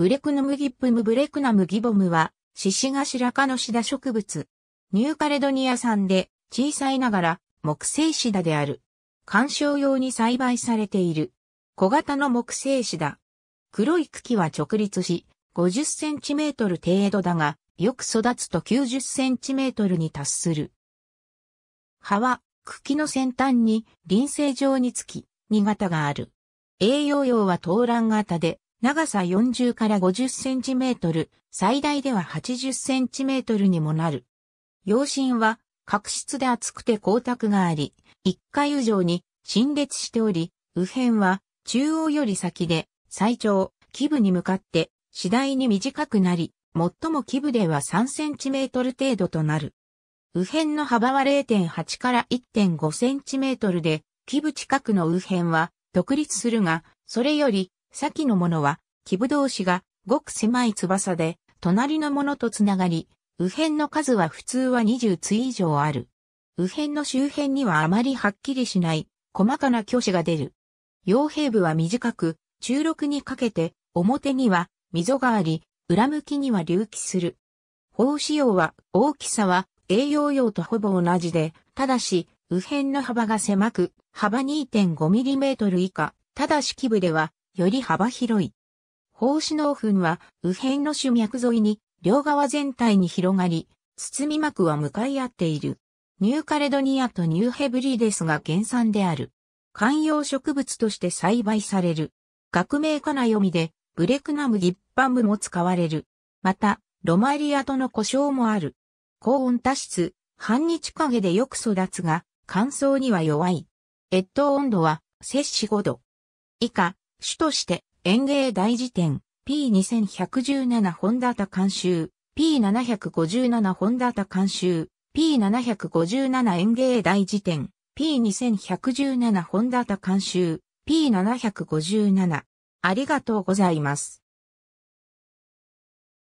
ブレクヌムギップムブレクナムギボムは、シシガシラ科のシダ植物。ニューカレドニア産で、小さいながら、木製シダである。観賞用に栽培されている。小型の木製シダ。黒い茎は直立し、50センチメートル程度だが、よく育つと90センチメートルに達する。葉は、茎の先端に、輪生状につき、2型がある。栄養用はト卵型で、長さ40から50センチメートル、最大では80センチメートルにもなる。養芯は角質で厚くて光沢があり、一回以上に陳列しており、右辺は中央より先で最長、基部に向かって次第に短くなり、最も基部では3センチメートル程度となる。右辺の幅は0.8から1.5センチメートルで、基部近くの右辺は独立するが、それより先のものは、基部同士がごく狭い翼で、隣のものとつながり、右辺の数は普通は20対以上ある。右辺の周辺にはあまりはっきりしない細かな挙子が出る。傭兵部は短く、中六にかけて、表には溝があり、裏向きには隆起する。胞子葉は大きさは栄養用とほぼ同じで、ただし、右辺の幅が狭く、幅 2.5mm 以下、ただし基部ではより幅広い。奉仕納粉は右辺の主脈沿いに両側全体に広がり、包み膜は向かい合っている。ニューカレドニアとニューヘブリーデスが原産である。観葉植物として栽培される。学名かな読みで、ブレクナムギッパムも使われる。また、ロマリアとの故障もある。高温多湿、半日陰でよく育つが、乾燥には弱い。越冬温度は摂氏5度。以下、主として園芸大辞典 P2117 本田監修 P757 本田監修 P757 園芸大辞典 P2117 本田田監修 P757 ありがとうございます。